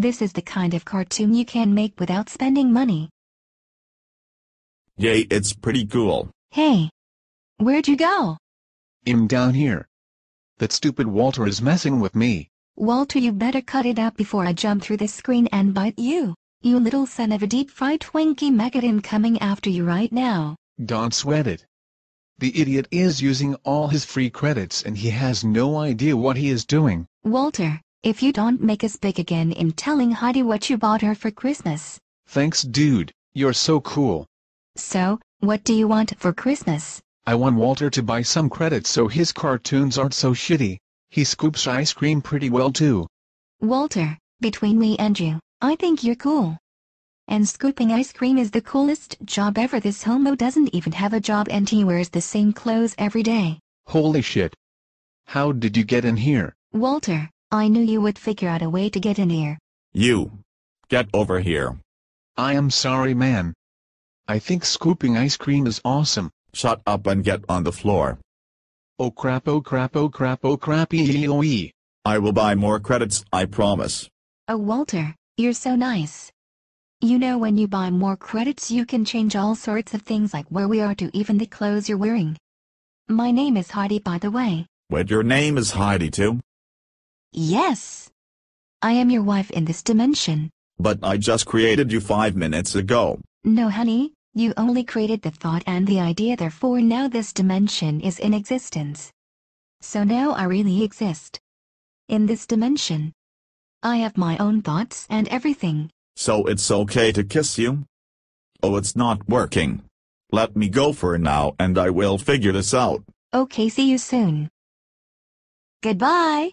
This is the kind of cartoon you can make without spending money. Yay, it's pretty cool. Hey. Where'd you go? I'm down here. That stupid Walter is messing with me. Walter you better cut it out before I jump through this screen and bite you. You little son of a deep-fried Twinkie maggot I'm coming after you right now. Don't sweat it. The idiot is using all his free credits and he has no idea what he is doing. Walter, if you don't make us big again in telling Heidi what you bought her for Christmas. Thanks dude, you're so cool. So, what do you want for Christmas? I want Walter to buy some credits so his cartoons aren't so shitty. He scoops ice cream pretty well too. Walter, between me and you, I think you're cool. And scooping ice cream is the coolest job ever this homo doesn't even have a job and he wears the same clothes every day. Holy shit. How did you get in here? Walter, I knew you would figure out a way to get in here. You! Get over here. I am sorry man. I think scooping ice cream is awesome. Shut up and get on the floor. Oh crap oh crap oh crap oh crap I will buy more credits, I promise. Oh Walter, you're so nice. You know when you buy more credits you can change all sorts of things like where we are to even the clothes you're wearing. My name is Heidi by the way. Wait your name is Heidi too? Yes. I am your wife in this dimension. But I just created you five minutes ago. No honey, you only created the thought and the idea therefore now this dimension is in existence. So now I really exist. In this dimension. I have my own thoughts and everything. So it's okay to kiss you? Oh it's not working. Let me go for now and I will figure this out. Okay see you soon. Goodbye.